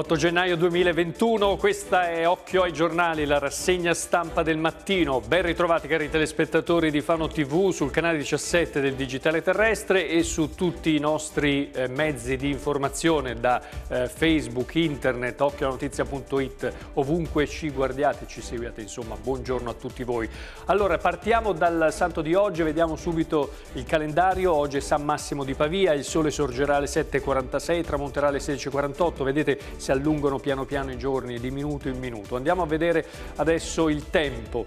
8 gennaio 2021, questa è Occhio ai giornali, la rassegna stampa del mattino. Ben ritrovati cari telespettatori di Fano TV sul canale 17 del Digitale Terrestre e su tutti i nostri eh, mezzi di informazione da eh, Facebook, internet, occhionotizia.it, ovunque ci guardiate, ci seguiate, insomma, buongiorno a tutti voi. Allora, partiamo dal santo di oggi, vediamo subito il calendario. Oggi è San Massimo di Pavia, il sole sorgerà alle 7.46, tramonterà alle 16.48, vedete si allungano piano piano i giorni, di minuto in minuto. Andiamo a vedere adesso il tempo.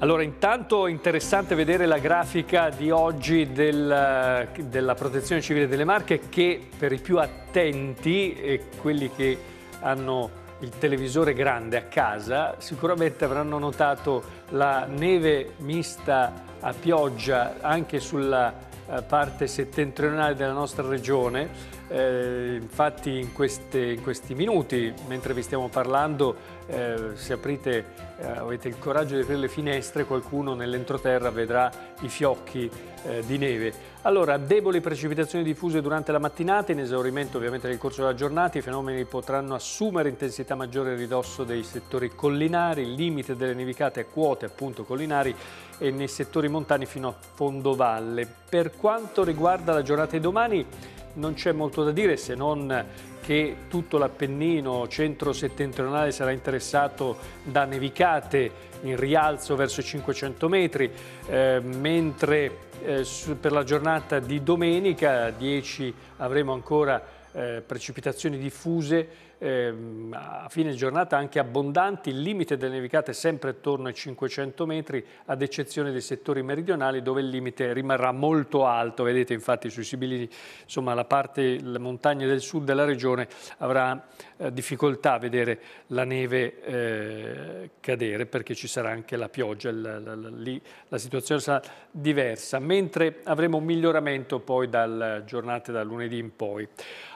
Allora, intanto è interessante vedere la grafica di oggi del, della Protezione Civile delle Marche che per i più attenti e quelli che hanno il televisore grande a casa sicuramente avranno notato la neve mista a pioggia anche sulla eh, parte settentrionale della nostra regione eh, infatti in, queste, in, questi minuti, mentre vi stiamo parlando, eh, se aprite, eh, avete il coraggio di aprire le finestre, qualcuno nell'entroterra vedrà i fiocchi eh, di neve. Allora, deboli precipitazioni diffuse durante la mattinata, in esaurimento ovviamente nel corso della giornata, i fenomeni potranno assumere intensità maggiore a ridosso dei settori collinari, il limite delle nevicate a quote appunto collinari e nei settori montani fino a fondovalle. Per quanto riguarda la giornata di domani, non c'è molto da dire se non che tutto l'Appennino centro-settentrionale sarà interessato da nevicate in rialzo verso i 500 metri, eh, mentre eh, su, per la giornata di domenica 10 avremo ancora eh, precipitazioni diffuse ehm, a fine giornata anche abbondanti, il limite delle nevicate è sempre attorno ai 500 metri, ad eccezione dei settori meridionali dove il limite rimarrà molto alto, vedete infatti sui Sibili, insomma la parte, le montagne del sud della regione avrà eh, difficoltà a vedere la neve eh, cadere perché ci sarà anche la pioggia, la, la, la, lì la situazione sarà diversa, mentre avremo un miglioramento poi dal giornate da lunedì in poi.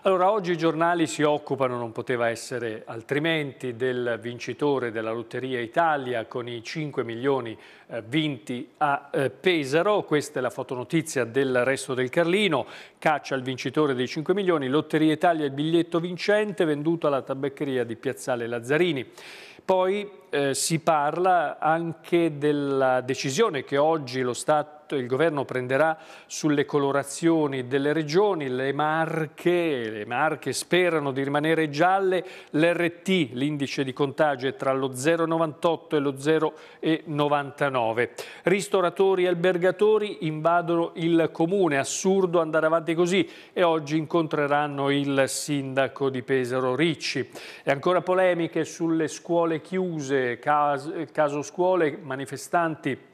Allora oggi i giornali si occupano, non potete poteva essere altrimenti, del vincitore della Lotteria Italia con i 5 milioni eh, vinti a eh, Pesaro. Questa è la fotonotizia del resto del Carlino. Caccia il vincitore dei 5 milioni, Lotteria Italia il biglietto vincente venduto alla tabaccheria di Piazzale Lazzarini. Poi eh, si parla anche della decisione che oggi lo Stato certo il governo prenderà sulle colorazioni delle regioni, le marche, le marche sperano di rimanere gialle, l'RT, l'indice di contagio è tra lo 0,98 e lo 0,99. Ristoratori e albergatori invadono il comune, assurdo andare avanti così e oggi incontreranno il sindaco di Pesaro Ricci. E ancora polemiche sulle scuole chiuse, caso, caso scuole, manifestanti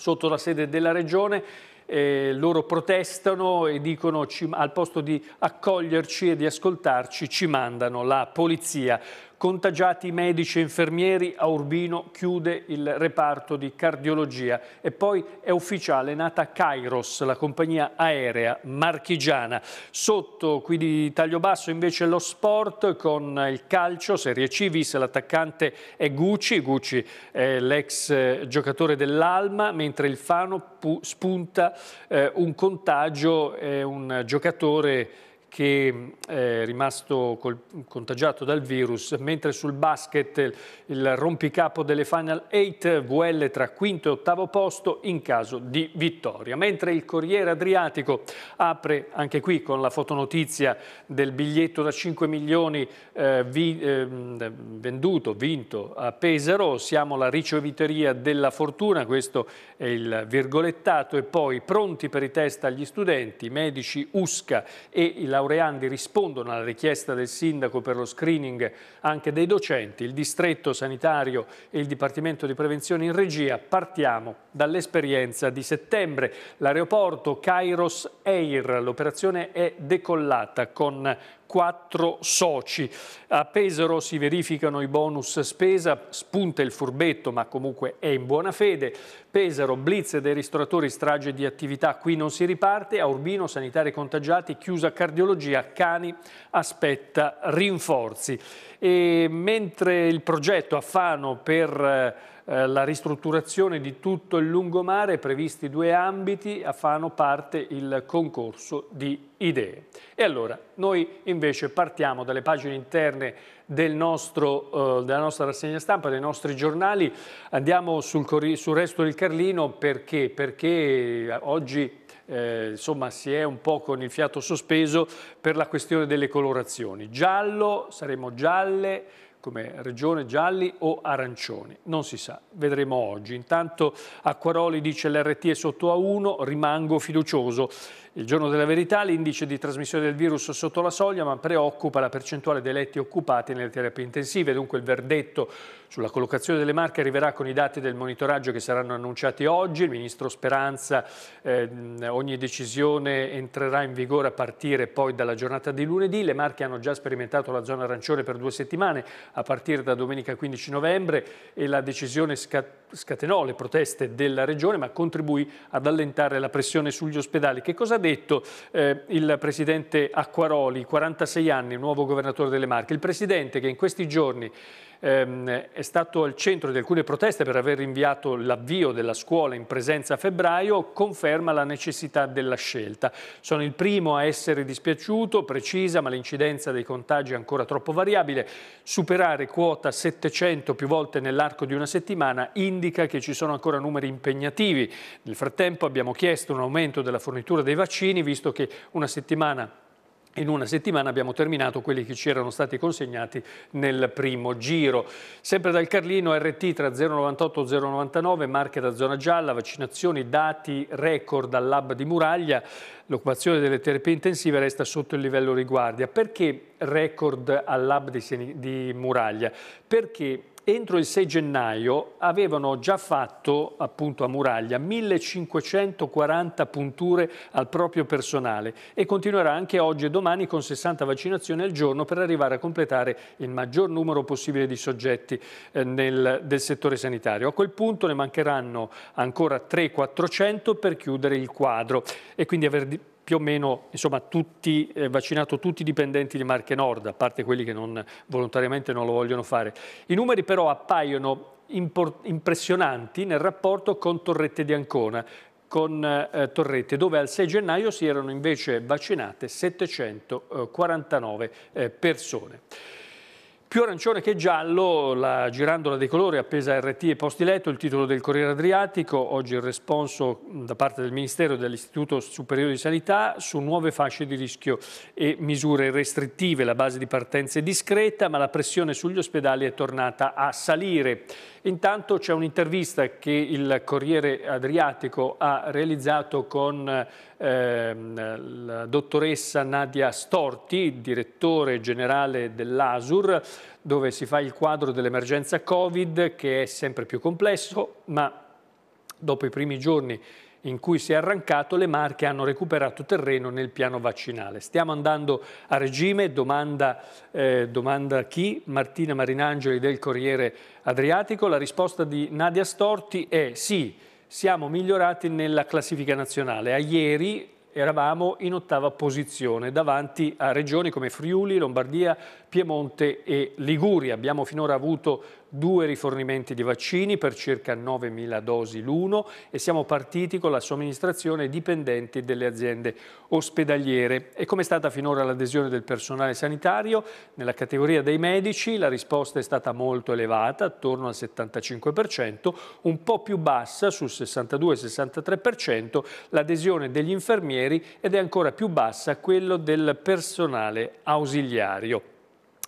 sotto la sede della regione, eh, loro protestano e dicono ci, al posto di accoglierci e di ascoltarci ci mandano la polizia. Contagiati medici e infermieri, a Urbino chiude il reparto di cardiologia. E poi è ufficiale, nata Kairos, la compagnia aerea marchigiana. Sotto, qui di taglio basso, invece lo sport con il calcio, Serie C, visse l'attaccante è Gucci, Gucci è l'ex giocatore dell'Alma, mentre il Fano spunta eh, un contagio, è un giocatore che eh, è rimasto col, contagiato dal virus, mentre sul basket il rompicapo delle Final 8 VL tra quinto e ottavo posto in caso di vittoria. Mentre il Corriere Adriatico apre anche qui con la fotonotizia del biglietto da 5 milioni eh, vi, eh, venduto, vinto a Pesaro, siamo la ricevitoria della fortuna, questo è il virgolettato, e poi pronti per i test agli studenti, medici USCA e la laureandi rispondono alla richiesta del sindaco per lo screening anche dei docenti, il distretto sanitario e il Dipartimento di Prevenzione in regia. Partiamo dall'esperienza di settembre. L'aeroporto Kairos Air, l'operazione è decollata con quattro soci. A Pesaro si verificano i bonus spesa, spunta il furbetto ma comunque è in buona fede. Pesaro, blitz dei ristoratori, strage di attività, qui non si riparte. A Urbino, sanitari contagiati, chiusa cardiologia, cani, aspetta rinforzi. E mentre il progetto a Fano per eh, eh, la ristrutturazione di tutto il lungomare, previsti due ambiti, a Fano parte il concorso di idee. E allora, noi invece partiamo dalle pagine interne del nostro, eh, della nostra rassegna stampa, dei nostri giornali, andiamo sul, sul resto del Carlino perché, perché eh, oggi eh, insomma si è un po' con il fiato sospeso per la questione delle colorazioni. Giallo, saremo gialle, come regione gialli o arancioni. Non si sa, vedremo oggi. Intanto Acquaroli dice l'RT è sotto a 1, rimango fiducioso. Il giorno della verità l'indice di trasmissione del virus sotto la soglia ma preoccupa la percentuale dei letti occupati nelle terapie intensive, dunque il verdetto sulla collocazione delle marche arriverà con i dati del monitoraggio che saranno annunciati oggi, il ministro Speranza eh, ogni decisione entrerà in vigore a partire poi dalla giornata di lunedì, le marche hanno già sperimentato la zona arancione per due settimane a partire da domenica 15 novembre e la decisione scatenò le proteste della regione ma contribuì ad allentare la pressione sugli ospedali. Che cosa detto eh, il presidente Acquaroli, 46 anni, nuovo governatore delle Marche? Il presidente che in questi giorni ehm, è stato al centro di alcune proteste per aver rinviato l'avvio della scuola in presenza a febbraio, conferma la necessità della scelta. Sono il primo a essere dispiaciuto, precisa, ma l'incidenza dei contagi è ancora troppo variabile. Superare quota 700 più volte nell'arco di una settimana indica che ci sono ancora numeri impegnativi. Nel frattempo abbiamo chiesto un aumento della fornitura dei vaccini, visto che una settimana in una settimana abbiamo terminato quelli che ci erano stati consegnati nel primo giro. Sempre dal Carlino, RT tra 098 e 099, marche da zona gialla, vaccinazioni, dati record al lab di Muraglia. L'occupazione delle terapie intensive resta sotto il livello riguardia. Perché record al lab di, di Muraglia? Perché entro il 6 gennaio avevano già fatto, appunto a Muraglia, 1540 punture al proprio personale e continuerà anche oggi e domani con 60 vaccinazioni al giorno per arrivare a completare il maggior numero possibile di soggetti eh, nel, del settore sanitario. A quel punto ne mancheranno ancora 300-400 per chiudere il quadro e quindi aver più o meno insomma, tutti, eh, vaccinato tutti i dipendenti di Marche Nord, a parte quelli che non, volontariamente non lo vogliono fare. I numeri però appaiono impressionanti nel rapporto con Torrette di Ancona, con eh, Torrette, dove al 6 gennaio si erano invece vaccinate 749 eh, persone. Più arancione che giallo, la girandola dei colori appesa a RT e posti letto, il titolo del Corriere Adriatico, oggi il responso da parte del Ministero e dell'Istituto Superiore di Sanità su nuove fasce di rischio e misure restrittive. La base di partenza è discreta, ma la pressione sugli ospedali è tornata a salire. Intanto c'è un'intervista che il Corriere Adriatico ha realizzato con Ehm, la dottoressa Nadia Storti, direttore generale dell'ASUR, dove si fa il quadro dell'emergenza Covid che è sempre più complesso, ma dopo i primi giorni in cui si è arrancato, le Marche hanno recuperato terreno nel piano vaccinale. Stiamo andando a regime, domanda, eh, domanda chi? Martina Marinangeli del Corriere Adriatico. La risposta di Nadia Storti è sì, siamo migliorati nella classifica nazionale. A ieri eravamo in ottava posizione davanti a regioni come Friuli, Lombardia, Piemonte e Liguria. Abbiamo finora avuto due rifornimenti di vaccini per circa 9.000 dosi l'uno e siamo partiti con la somministrazione ai dipendenti delle aziende ospedaliere. E come è stata finora l'adesione del personale sanitario? Nella categoria dei medici la risposta è stata molto elevata, attorno al 75%, un po' più bassa, sul 62-63%, l'adesione degli infermieri ed è ancora più bassa quello del personale ausiliario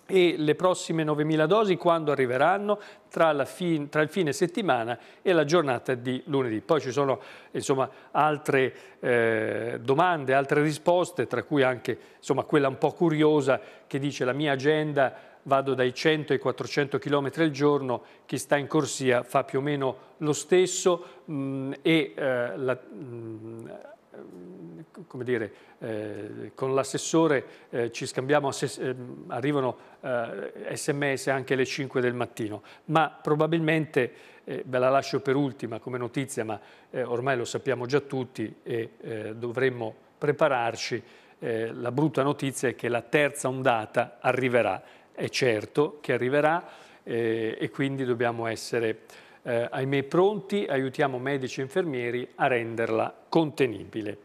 e le prossime 9.000 dosi quando arriveranno tra, fin, tra, il fine settimana e la giornata di lunedì. Poi ci sono insomma, altre eh, domande, altre risposte, tra cui anche insomma, quella un po' curiosa che dice la mia agenda vado dai 100 ai 400 km al giorno, chi sta in corsia fa più o meno lo stesso mh, mm, e eh, la, mh, mm, come dire, eh, con l'assessore eh, ci scambiamo, ehm, eh, arrivano sms anche alle 5 del mattino, ma probabilmente, eh, ve la lascio per ultima come notizia, ma eh, ormai lo sappiamo già tutti e eh, dovremmo prepararci, la brutta notizia è che la terza ondata arriverà, è certo che arriverà e quindi dobbiamo essere... Eh, ahimè pronti, aiutiamo medici e infermieri a renderla contenibile.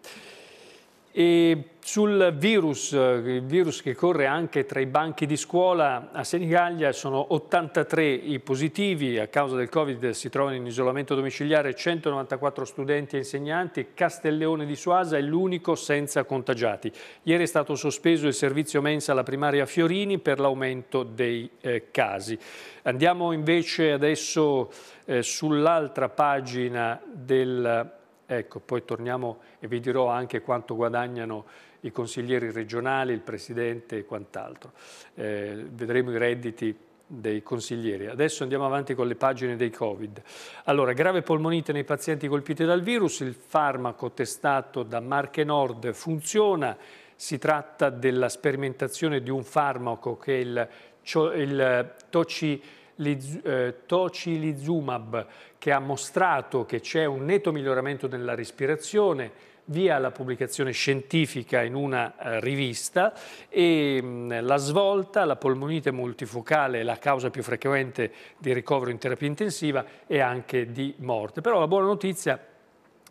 E sul virus, eh, il virus che corre anche tra i banchi di scuola, a Senigallia sono 83 i positivi, a causa del Covid si trovano in isolamento domiciliare 194 studenti e insegnanti, Castelleone di Suasa è l'unico senza contagiati. Ieri è stato sospeso il servizio mensa alla primaria Fiorini per l'aumento dei eh, casi. Andiamo invece adesso eh, sull'altra pagina del Ecco, poi torniamo e vi dirò anche quanto guadagnano i consiglieri regionali, il Presidente e quant'altro. Eh, vedremo i redditi dei consiglieri. Adesso andiamo avanti con le pagine dei Covid. Allora, grave polmonite nei pazienti colpiti dal virus, il farmaco testato da Marche Nord funziona, si tratta della sperimentazione di un farmaco che è il, il toci eh, tocilizumab che ha mostrato che c'è un netto miglioramento nella respirazione via la pubblicazione scientifica in una eh, rivista e mm, la svolta, la polmonite multifocale è la causa più frequente di ricovero in terapia intensiva e anche di morte. Però la buona notizia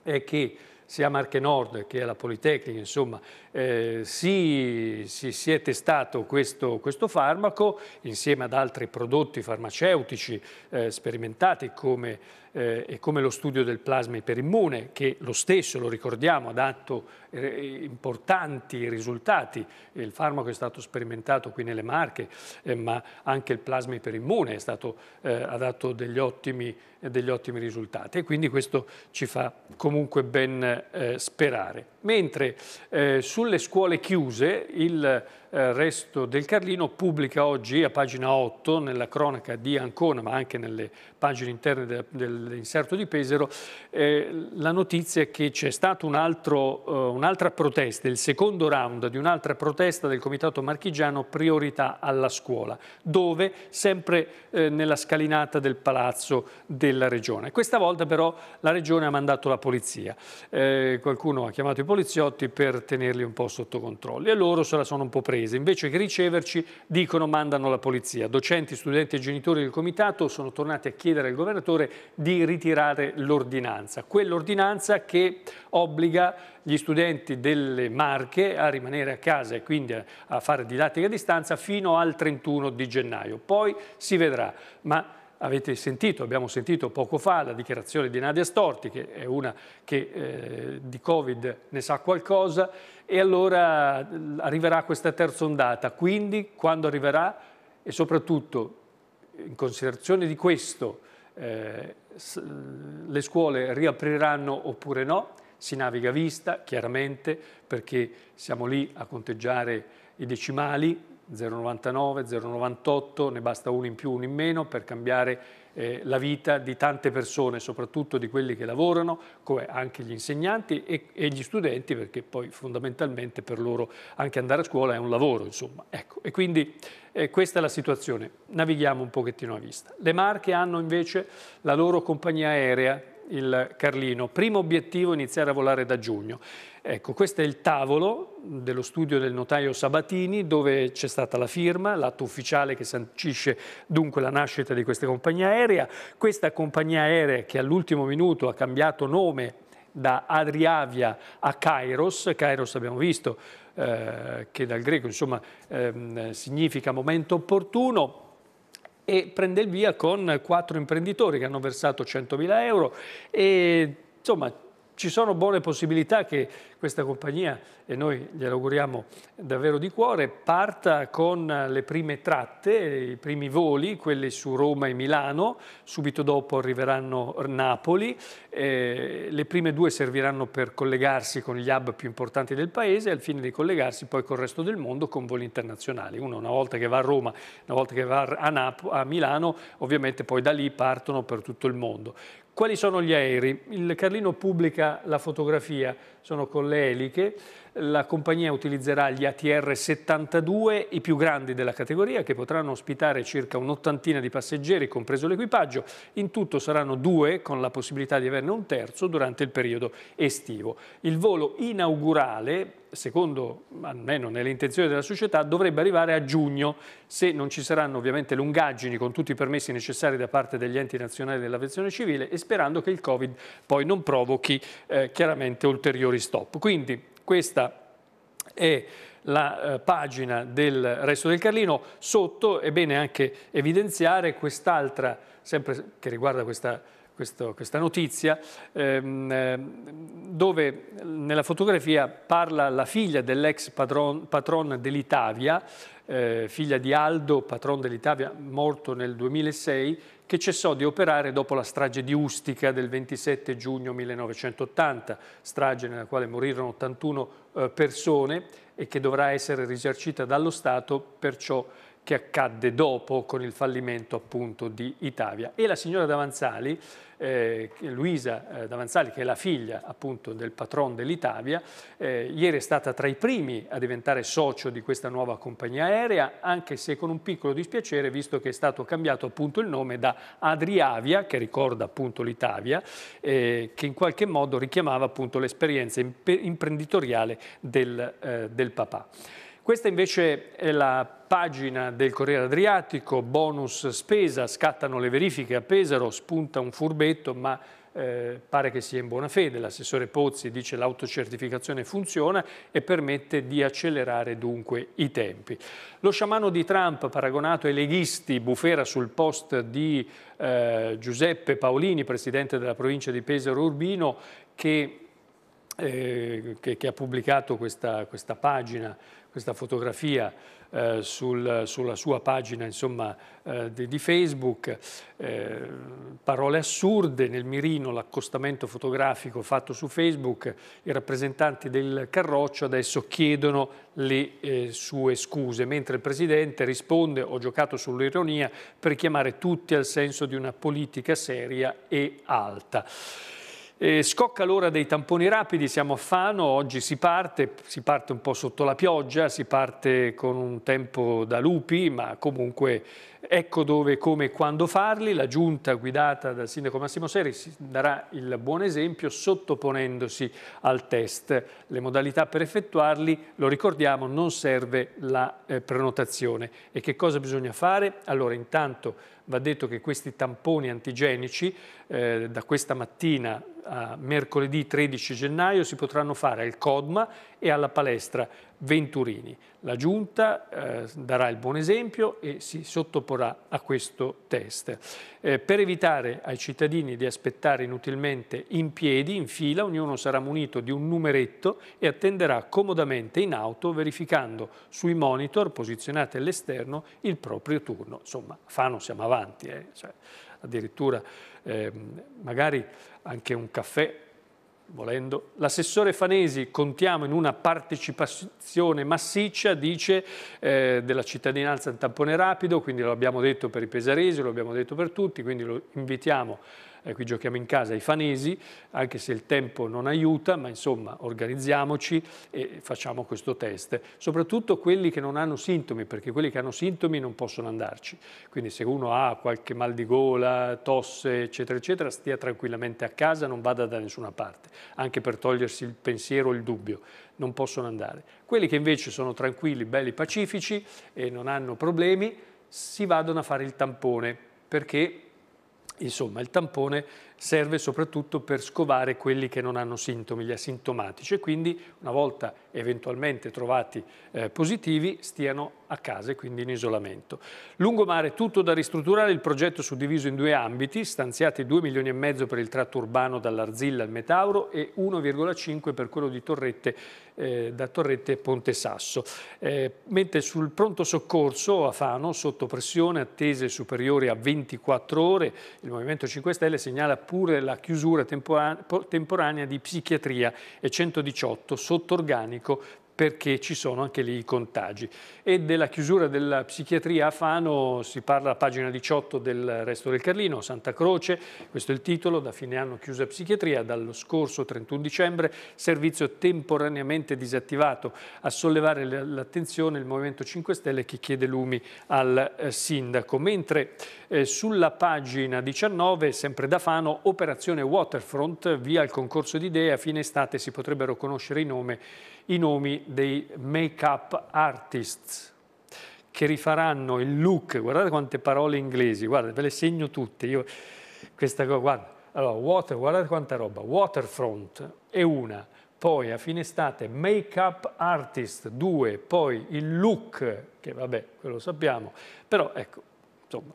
è che sia Marche Nord che alla Politecnica, insomma, eh, si, si, si, è testato questo, questo, farmaco insieme ad altri prodotti farmaceutici eh, sperimentati come eh, e come lo studio del plasma iperimmune, che lo stesso, lo ricordiamo, ha dato eh, importanti risultati. Il farmaco è stato sperimentato qui nelle Marche, eh, ma anche il plasma iperimmune stato, eh, ha dato degli ottimi, degli ottimi, risultati e quindi questo ci fa comunque ben eh, sperare mentre eh, sulle scuole chiuse il eh, resto del Carlino pubblica oggi a pagina 8 nella cronaca di Ancona ma anche nelle pagine interne de, dell'inserto di Pesero eh, la notizia che c'è stata eh, un'altra un protesta, il secondo round di un'altra protesta del Comitato Marchigiano Priorità alla scuola dove sempre eh, nella scalinata del palazzo della regione. Questa volta però la regione ha mandato la polizia, eh, qualcuno ha chiamato i polizia poliziotti per tenerli un po' sotto controllo e loro se la sono un po' prese. Invece che riceverci dicono mandano la polizia. Docenti, studenti e genitori del comitato sono tornati a chiedere al governatore di ritirare l'ordinanza, quell'ordinanza che obbliga gli studenti delle Marche a rimanere a casa e quindi a fare didattica a distanza fino al 31 di gennaio. Poi si vedrà, ma Avete sentito, abbiamo sentito poco fa la dichiarazione di Nadia Storti, che è una che eh, di Covid ne sa qualcosa, e allora eh, arriverà questa terza ondata. Quindi, quando arriverà, e soprattutto in considerazione di questo, eh, le scuole riapriranno oppure no? Si naviga vista, chiaramente, perché siamo lì a conteggiare i decimali, 0,99, 0,98, ne basta uno in più, uno in meno per cambiare eh, la vita di tante persone, soprattutto di quelli che lavorano, come anche gli insegnanti e, e, gli studenti, perché poi fondamentalmente per loro anche andare a scuola è un lavoro, insomma. Ecco, e quindi eh, questa è la situazione. Navighiamo un pochettino a vista. Le Marche hanno invece la loro compagnia aerea, il Carlino. Primo obiettivo iniziare a volare da giugno. Ecco, questo è il tavolo dello studio del notaio Sabatini dove c'è stata la firma, l'atto ufficiale che sancisce dunque la nascita di questa compagnia aerea. Questa compagnia aerea che all'ultimo minuto ha cambiato nome da Adriavia a Kairos, Kairos abbiamo visto eh, che dal greco insomma, ehm, significa momento opportuno, e prende il via con quattro imprenditori che hanno versato 100.000 euro e insomma ci sono buone possibilità che questa compagnia, e noi glielo auguriamo davvero di cuore, parta con le prime tratte, i primi voli, quelli su Roma e Milano, subito dopo arriveranno Napoli, eh, le prime due serviranno per collegarsi con gli hub più importanti del paese al fine di collegarsi poi col resto del mondo con voli internazionali. Uno una volta che va a Roma, una volta che va a, Nap a Milano, ovviamente poi da lì partono per tutto il mondo. Quali sono gli aerei? Il Carlino pubblica la fotografia, sono collegati con le eliche la compagnia utilizzerà gli ATR 72, i più grandi della categoria, che potranno ospitare circa un'ottantina di passeggeri, compreso l'equipaggio. In tutto saranno due, con la possibilità di averne un terzo durante il periodo estivo. Il volo inaugurale secondo almeno nelle intenzioni della società, dovrebbe arrivare a giugno, se non ci saranno ovviamente lungaggini con tutti i permessi necessari da parte degli enti nazionali dell'aviazione civile e sperando che il Covid poi non provochi eh, chiaramente ulteriori stop. Quindi questa è la eh, pagina del Resto del Carlino. Sotto è bene anche evidenziare quest'altra, sempre che riguarda questa, questo, questa notizia, ehm, eh, dove nella fotografia parla la figlia dell'ex patron, patron dell'Italia, eh, figlia di Aldo, patron dell'Italia, morto nel 2006, che cessò di operare dopo la strage di Ustica del 27 giugno 1980, strage nella quale morirono 81 eh, persone e che dovrà essere risarcita dallo Stato, perciò che accadde dopo con il fallimento appunto di Itavia. E la signora Davanzali, eh, Luisa eh, Davanzali, che è la figlia appunto del patron dell'Itavia, eh, ieri è stata tra i primi a diventare socio di questa nuova compagnia aerea, anche se con un piccolo dispiacere, visto che è stato cambiato appunto il nome da Adriavia, che ricorda appunto l'Itavia, eh, che in qualche modo richiamava appunto l'esperienza imprenditoriale del, eh, del papà. Questa invece è la pagina del Corriere Adriatico, bonus spesa, scattano le verifiche a Pesaro, spunta un furbetto ma eh, pare che sia in buona fede. L'assessore Pozzi dice che l'autocertificazione funziona e permette di accelerare dunque i tempi. Lo sciamano di Trump, paragonato ai leghisti, bufera sul post di eh, Giuseppe Paolini, presidente della provincia di Pesaro Urbino, che, eh, che, che ha pubblicato questa, questa pagina questa fotografia eh, sul, sulla sua pagina insomma, eh, di, di, Facebook, eh, parole assurde, nel mirino l'accostamento fotografico fatto su Facebook, i rappresentanti del Carroccio adesso chiedono le eh, sue scuse, mentre il Presidente risponde, ho giocato sull'ironia, per chiamare tutti al senso di una politica seria e alta. E scocca l'ora dei tamponi rapidi, siamo a Fano, oggi si parte, si parte un po' sotto la pioggia, si parte con un tempo da lupi, ma comunque ecco dove, come e quando farli. La giunta guidata dal sindaco Massimo Seri darà il buon esempio sottoponendosi al test. Le modalità per effettuarli, lo ricordiamo, non serve la eh, prenotazione. E che cosa bisogna fare? Allora intanto Va detto che questi tamponi antigenici eh, da questa mattina a mercoledì 13 gennaio si potranno fare al CODMA e alla palestra Venturini. La Giunta eh, darà il buon esempio e si sottoporrà a questo test. Eh, per evitare ai cittadini di aspettare inutilmente in piedi, in fila, ognuno sarà munito di un numeretto e attenderà comodamente in auto verificando sui monitor posizionati all'esterno il proprio turno. Insomma, Fano siamo avanti, eh? cioè, addirittura ehm, magari anche un caffè volendo. L'assessore Fanesi, contiamo in una partecipazione massiccia, dice, eh, della cittadinanza in tampone rapido, quindi lo abbiamo detto per i pesaresi, lo abbiamo detto per tutti, quindi lo invitiamo eh, qui giochiamo in casa ai fanesi, anche se il tempo non aiuta, ma insomma organizziamoci e facciamo questo test. Soprattutto quelli che non hanno sintomi, perché quelli che hanno sintomi non possono andarci. Quindi se uno ha qualche mal di gola, tosse, eccetera, eccetera, stia tranquillamente a casa, non vada da nessuna parte, anche per togliersi il pensiero o il dubbio non possono andare. Quelli che invece sono tranquilli, belli, pacifici e non hanno problemi, si vadano a fare il tampone perché Insomma, il tampone serve soprattutto per scovare quelli che non hanno sintomi, gli asintomatici, e quindi una volta eventualmente trovati eh, positivi stiano a casa e quindi in isolamento. Lungomare tutto da ristrutturare, il progetto suddiviso in due ambiti, stanziati 2 milioni e mezzo per il tratto urbano dall'Arzilla al Metauro e 1,5 per quello di Torrette eh, da Torrette e Ponte Sasso. Eh, mentre sul pronto soccorso a Fano, sotto pressione, attese superiori a 24 ore, il Movimento 5 Stelle segnala pure la chiusura temporanea di psichiatria e 118 sotto organico perché ci sono anche lì i contagi. E della chiusura della psichiatria a Fano si parla a pagina 18 del Resto del Carlino, Santa Croce, questo è il titolo, da fine anno chiusa psichiatria, dallo scorso 31 dicembre servizio temporaneamente disattivato. A sollevare l'attenzione il Movimento 5 Stelle che chiede lumi al eh, sindaco. Mentre eh, sulla pagina 19, sempre da Fano, operazione Waterfront, via il concorso di idee, a fine estate si potrebbero conoscere i nomi i nomi dei make-up artists che rifaranno il look, guardate quante parole inglesi, guardate, ve le segno tutte, io questa qua, guarda, allora, water, guardate quanta roba, waterfront è una, poi a fine estate make-up artist due, poi il look, che vabbè, quello sappiamo, però ecco, insomma,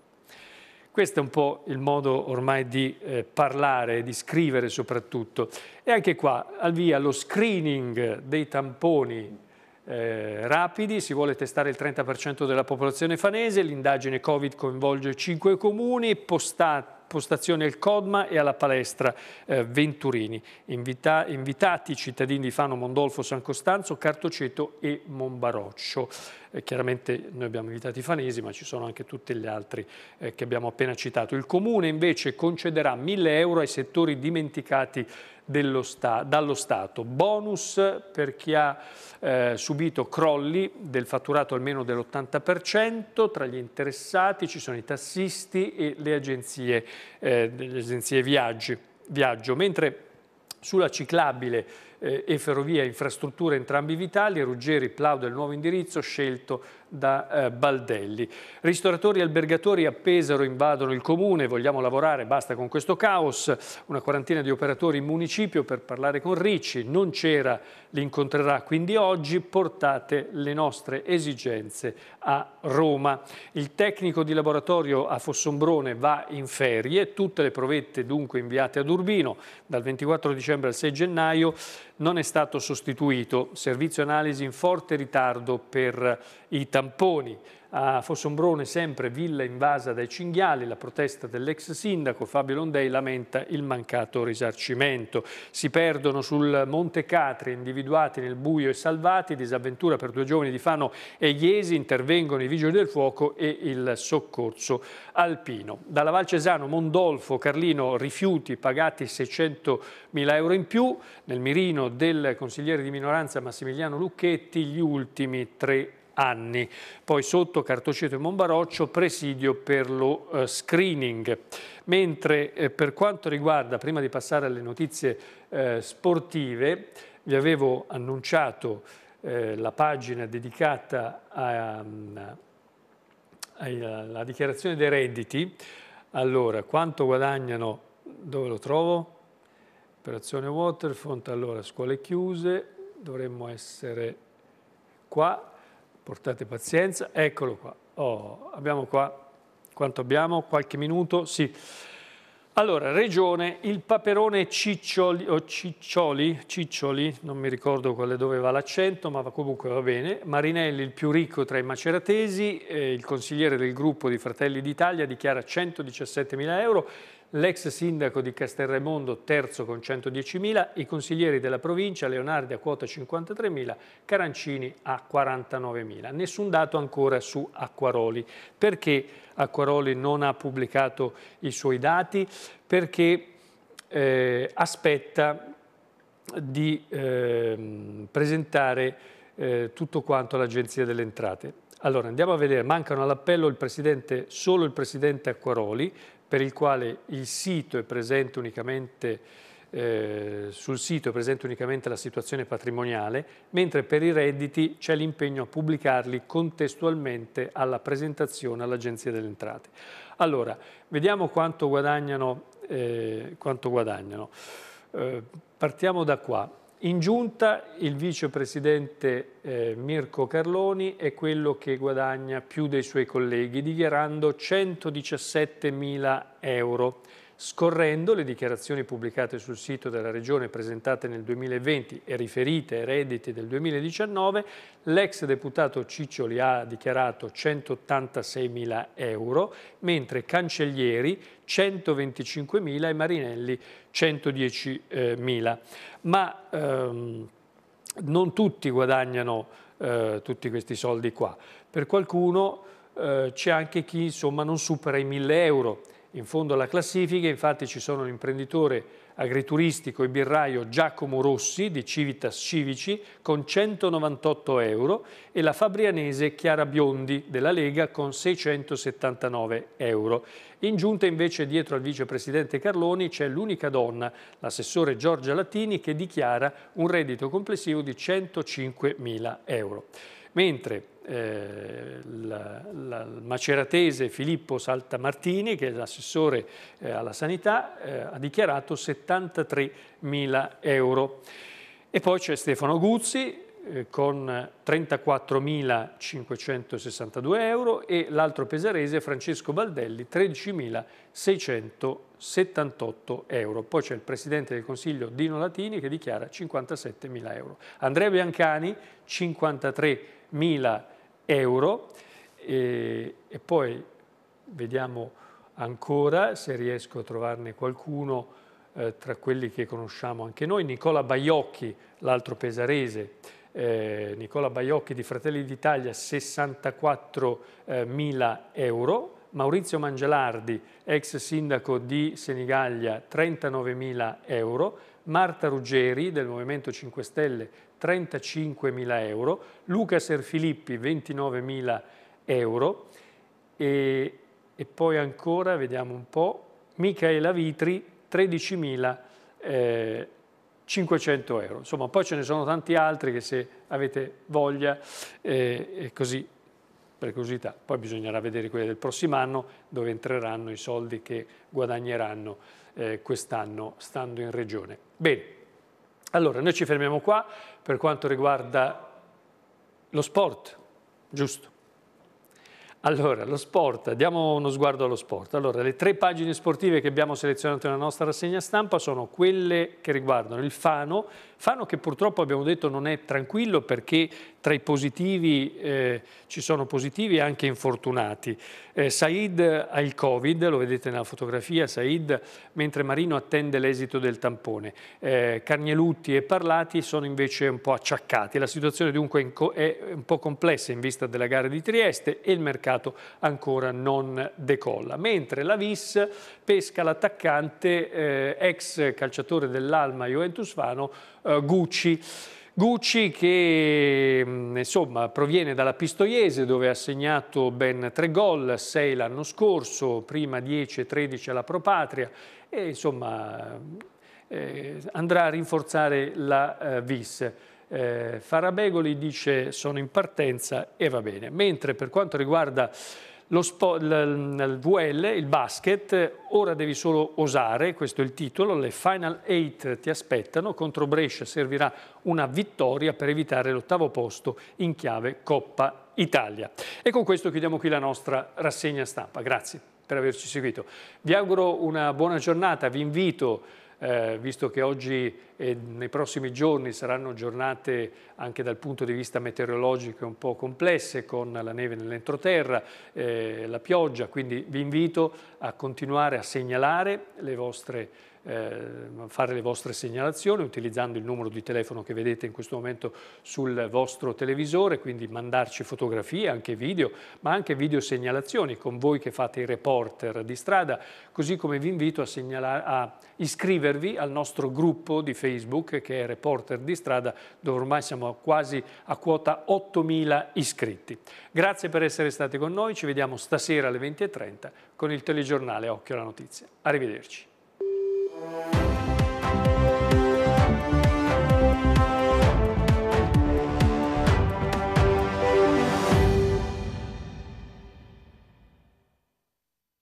questo è un po' il modo ormai di eh, parlare, di scrivere soprattutto. E anche qua, al via, lo screening dei tamponi eh, rapidi, si vuole testare il 30% della popolazione fanese, l'indagine Covid coinvolge 5 comuni, postati postazione al Codma e alla palestra eh, Venturini. Invita invitati i cittadini di Fano, Mondolfo, San Costanzo, Cartoceto e Monbaroccio. Eh, chiaramente noi abbiamo invitato i fanesi, ma ci sono anche tutti gli altri eh, che abbiamo appena citato. Il comune invece concederà 1000 euro ai settori dimenticati sta dallo Stato. Bonus per chi ha eh, subito crolli del fatturato almeno dell'80%, tra gli interessati ci sono i tassisti e le agenzie, eh, le agenzie viaggi, viaggio, mentre sulla ciclabile eh, e ferrovia infrastrutture entrambi vitali, Ruggeri plaude il nuovo indirizzo scelto da eh, Baldelli. Ristoratori e albergatori a Pesaro invadono il comune, vogliamo lavorare, basta con questo caos. Una quarantina di operatori in municipio per parlare con Ricci, non c'era, li incontrerà quindi oggi, portate le nostre esigenze a Roma. Il tecnico di laboratorio a Fossombrone va in ferie, tutte le provette dunque inviate ad Urbino dal 24 dicembre al 6 gennaio non è stato sostituito, servizio analisi in forte ritardo per i Italia Lamponi, a ah, Fossombrone sempre villa invasa dai cinghiali, la protesta dell'ex sindaco Fabio Londei lamenta il mancato risarcimento. Si perdono sul Monte Catri, individuati nel buio e salvati, disavventura per due giovani di Fano e Iesi, intervengono i vigili del fuoco e il soccorso alpino. Dalla Val Cesano, Mondolfo, Carlino, rifiuti pagati 600.000 euro in più, nel mirino del consigliere di minoranza Massimiliano Lucchetti gli ultimi tre anni. Poi sotto Cartoceto e Monbaroccio presidio per lo eh, screening. Mentre eh, per quanto riguarda, prima di passare alle notizie eh, sportive, vi avevo annunciato eh, la pagina dedicata mm, alla dichiarazione dei redditi. Allora, quanto guadagnano, dove lo trovo? Operazione Waterfront, allora scuole chiuse, dovremmo essere qua, portate pazienza, eccolo qua. Oh, abbiamo qua, quanto abbiamo? Qualche minuto? Sì. Allora, regione, il paperone Ciccioli, o Ciccioli, Ciccioli, non mi ricordo quale doveva l'accento, ma comunque va bene, Marinelli il più ricco tra i maceratesi, eh, il consigliere del gruppo di Fratelli d'Italia dichiara 117 mila euro, l'ex sindaco di Castelremondo terzo con 110.000, i consiglieri della provincia Leonardi a quota 53.000, Carancini a 49.000. Nessun dato ancora su Acquaroli. Perché Acquaroli non ha pubblicato i suoi dati? Perché eh, aspetta di eh, presentare eh, tutto quanto all'Agenzia delle Entrate. Allora andiamo a vedere, mancano all'appello solo il presidente Acquaroli, per il quale il sito è presente unicamente eh, sul sito è presente unicamente la situazione patrimoniale, mentre per i redditi c'è l'impegno a pubblicarli contestualmente alla presentazione all'Agenzia delle Entrate. Allora, vediamo quanto guadagnano. Eh, quanto guadagnano. Eh, partiamo da qua. In giunta il vicepresidente eh, Mirko Carloni è quello che guadagna più dei suoi colleghi, dichiarando 117 mila euro. Scorrendo le dichiarazioni pubblicate sul sito della Regione presentate nel 2020 e riferite ai redditi del 2019, l'ex deputato Ciccioli ha dichiarato 186.000 euro, mentre Cancellieri 125.000 e Marinelli 110.000. Ma ehm, non tutti guadagnano eh, tutti questi soldi qua. Per qualcuno eh, c'è anche chi insomma, non supera i 1.000 euro in fondo alla classifica, infatti ci sono l'imprenditore agrituristico e birraio Giacomo Rossi di Civitas Civici con 198 euro e la fabrianese Chiara Biondi della Lega con 679 euro. In giunta invece dietro al vicepresidente Carloni c'è l'unica donna, l'assessore Giorgia Latini, che dichiara un reddito complessivo di 105.000 euro mentre eh, la, la, il maceratese Filippo Saltamartini, che è l'assessore eh, alla sanità, eh, ha dichiarato 73 mila euro. E poi c'è Stefano Guzzi eh, con 34.562 euro e l'altro pesarese Francesco Baldelli 13.678 euro. Poi c'è il Presidente del Consiglio Dino Latini che dichiara 57.000 euro. Andrea Biancani 53.000 euro 3.000 euro e, e poi vediamo ancora se riesco a trovarne qualcuno eh, tra quelli che conosciamo anche noi, Nicola Baiocchi, l'altro pesarese, eh, Nicola Baiocchi di Fratelli d'Italia 64.000 eh, euro, Maurizio Mangelardi, ex sindaco di Senigallia 39.000 euro, Marta Ruggeri del Movimento 5 Stelle 35.000 euro, Luca Serfilippi 29.000 euro e, e, poi ancora, vediamo un po', Michaela Vitri 13.500 eh, euro. Insomma, poi ce ne sono tanti altri che se avete voglia eh, così per curiosità. Poi bisognerà vedere quelli del prossimo anno dove entreranno i soldi che guadagneranno eh, quest'anno stando in regione. Bene. Allora, noi ci fermiamo qua per quanto riguarda lo sport, giusto? Allora, lo sport, diamo uno sguardo allo sport. Allora, le tre pagine sportive che abbiamo selezionato nella nostra rassegna stampa sono quelle che riguardano il Fano, Fano che purtroppo abbiamo detto non è tranquillo perché tra i positivi eh, ci sono positivi e anche infortunati. Eh, Said ha il Covid, lo vedete nella fotografia, Said, mentre Marino attende l'esito del tampone. Eh, Carnielutti e Parlati sono invece un po' acciaccati. La situazione dunque è un po' complessa in vista della gara di Trieste e il mercato ancora non decolla. Mentre la Vis pesca l'attaccante eh, ex calciatore dell'Alma Juventus Fano eh, eh, Gucci. Gucci che mm, insomma, proviene dalla Pistoiese dove ha segnato ben tre gol, sei l'anno scorso, prima 10 e 13 alla Propatria e insomma eh, andrà a rinforzare la eh, VIS. Eh, Farabegoli dice sono in partenza e va bene. Mentre per quanto riguarda Spo, il VL, il basket, ora devi solo osare, questo è il titolo, le Final 8 ti aspettano, contro Brescia servirà una vittoria per evitare l'ottavo posto in chiave Coppa Italia. E con questo chiudiamo qui la nostra rassegna stampa, grazie per averci seguito. Vi auguro una buona giornata, vi invito eh, visto che oggi e nei prossimi giorni saranno giornate anche dal punto di vista meteorologico un po' complesse con la neve nell'entroterra, eh, la pioggia, quindi vi invito a continuare a segnalare le vostre eh, fare le vostre segnalazioni utilizzando il numero di telefono che vedete in questo momento sul vostro televisore, quindi mandarci fotografie, anche video, ma anche video segnalazioni con voi che fate i reporter di strada, così come vi invito a, a iscrivervi al nostro gruppo di Facebook che è Reporter di strada, dove ormai siamo quasi a quota 8.000 iscritti. Grazie per essere stati con noi, ci vediamo stasera alle 20.30 con il telegiornale Occhio alla Notizia. Arrivederci. Música